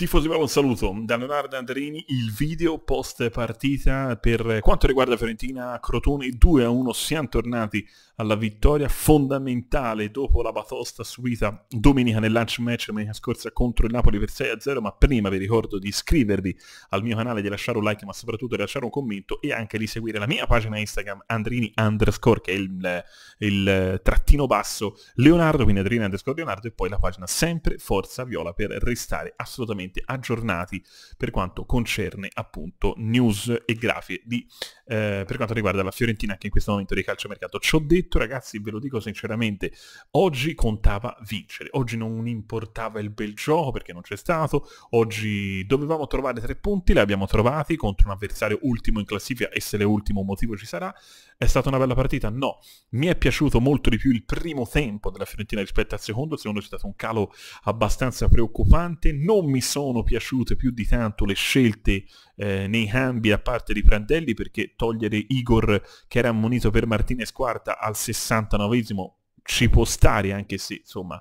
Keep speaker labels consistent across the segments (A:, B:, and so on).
A: Tifosi Bravo, un saluto da Leonardo Andrini, il video post partita per quanto riguarda Fiorentina Crotone 2-1, siamo tornati alla vittoria fondamentale dopo la batosta subita domenica nel lunch match domenica scorsa contro il Napoli per 6-0, ma prima vi ricordo di iscrivervi al mio canale, di lasciare un like, ma soprattutto di lasciare un commento e anche di seguire la mia pagina Instagram Andrini underscore, che è il, il trattino basso Leonardo, quindi Andrini underscore Leonardo e poi la pagina sempre Forza Viola per restare assolutamente costantemente aggiornati per quanto concerne appunto news e grafie di, eh, per quanto riguarda la Fiorentina che in questo momento di calciomercato. Ci ho detto ragazzi, ve lo dico sinceramente, oggi contava vincere, oggi non importava il bel gioco perché non c'è stato, oggi dovevamo trovare tre punti, li abbiamo trovati contro un avversario ultimo in classifica e se l'ultimo motivo ci sarà. È stata una bella partita? No. Mi è piaciuto molto di più il primo tempo della Fiorentina rispetto al secondo, il secondo c'è stato un calo abbastanza preoccupante, non mi sono sono piaciute più di tanto le scelte eh, nei cambi a parte di Prandelli perché togliere Igor che era ammonito per Martinez quarta al 69esimo ci può stare anche se insomma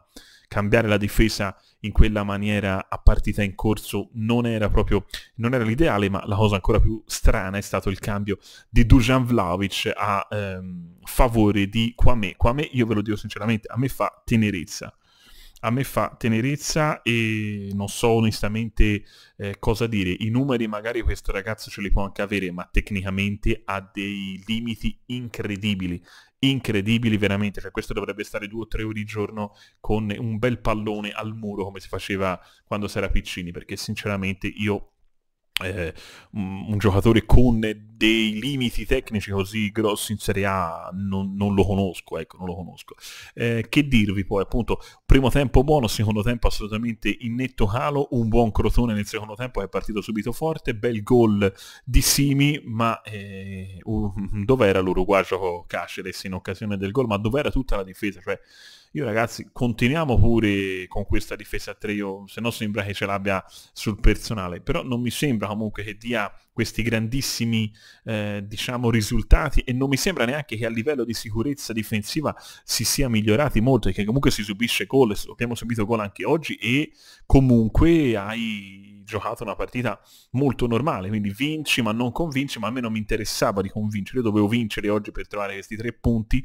A: cambiare la difesa in quella maniera a partita in corso non era proprio non era l'ideale ma la cosa ancora più strana è stato il cambio di Dujan Vlaovic a ehm, favore di Kwame Kwame io ve lo dico sinceramente a me fa tenerezza a me fa tenerezza e non so onestamente eh, cosa dire. I numeri magari questo ragazzo ce li può anche avere, ma tecnicamente ha dei limiti incredibili, incredibili veramente. Cioè questo dovrebbe stare due o tre ore di giorno con un bel pallone al muro come si faceva quando si era piccini, perché sinceramente io eh, un giocatore con dei limiti tecnici così grossi in Serie A non, non lo conosco, ecco, non lo conosco. Eh, che dirvi poi, appunto, primo tempo buono, secondo tempo assolutamente in netto calo, un buon Crotone nel secondo tempo è partito subito forte, bel gol di Simi, ma eh, uh, dov'era l'Uruguagio Caceres in occasione del gol, ma dov'era tutta la difesa, cioè io ragazzi continuiamo pure con questa difesa a 3, io, se no sembra che ce l'abbia sul personale, però non mi sembra comunque che dia questi grandissimi eh, diciamo, risultati e non mi sembra neanche che a livello di sicurezza difensiva si sia migliorati molto, che comunque si subisce gol, abbiamo subito gol anche oggi e comunque hai giocato una partita molto normale, quindi vinci ma non convinci, ma a me non mi interessava di convincere, io dovevo vincere oggi per trovare questi tre punti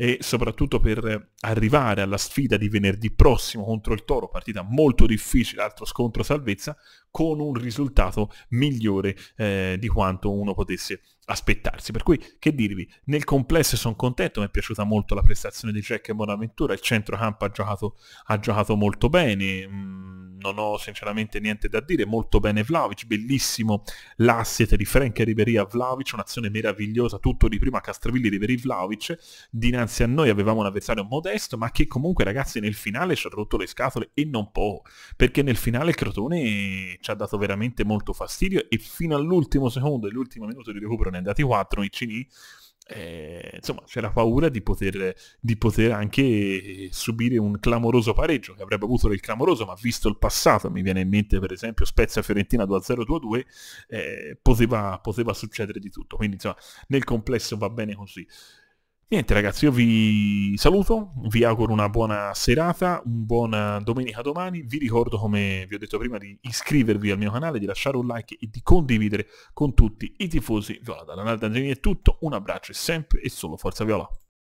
A: e soprattutto per arrivare alla sfida di venerdì prossimo contro il Toro, partita molto difficile, altro scontro salvezza, con un risultato migliore eh, di quanto uno potesse aspettarsi. Per cui, che dirvi, nel complesso sono contento, mi è piaciuta molto la prestazione di Jack e Bonaventura, il centrocampo ha giocato, ha giocato molto bene, mm, non ho sinceramente niente da dire, molto bene Vlaovic, bellissimo l'asset di Frank Riberia Vlaovic, un'azione meravigliosa, tutto di prima Castravilli, Riveri Vlaovic, dinanzi dinanzi a noi avevamo un avversario modesto, ma che comunque ragazzi nel finale ci ha rotto le scatole e non poco, perché nel finale Crotone ci ha dato veramente molto fastidio e fino all'ultimo secondo e l'ultimo minuto di recupero ne è andati 4 i Cini. Eh, insomma c'era paura di poter, di poter, anche subire un clamoroso pareggio che avrebbe avuto il clamoroso ma visto il passato mi viene in mente per esempio Spezia Fiorentina 2-0-2-2 eh, poteva, poteva succedere di tutto quindi insomma nel complesso va bene così Niente ragazzi, io vi saluto, vi auguro una buona serata, un buona eh, domenica domani, vi ricordo come vi ho detto prima di iscrivervi al mio canale, di lasciare un like e di condividere con tutti i tifosi Viola. Dalla Nardangeni è tutto, un abbraccio e sempre e solo Forza Viola!